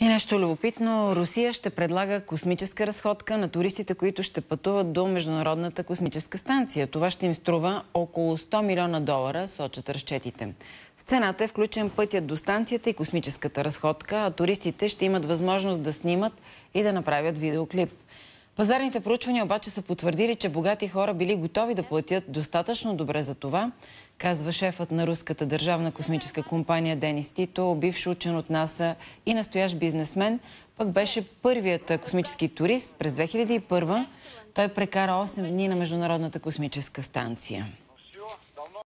И е, нещо любопитно, Русия ще предлага космическа разходка на туристите, които ще пътуват до Международната космическа станция. Това ще им струва около 100 милиона долара, сочат разчетите. В цената е включен пътят до станцията и космическата разходка, а туристите ще имат възможност да снимат и да направят видеоклип. Пазарните проучвания обаче са потвърдили, че богати хора били готови да платят достатъчно добре за това, казва шефът на руската държавна космическа компания Денис Тито, бивш учен от НАСА и настоящ бизнесмен, пък беше първият космически турист през 2001 Той прекара 8 дни на Международната космическа станция.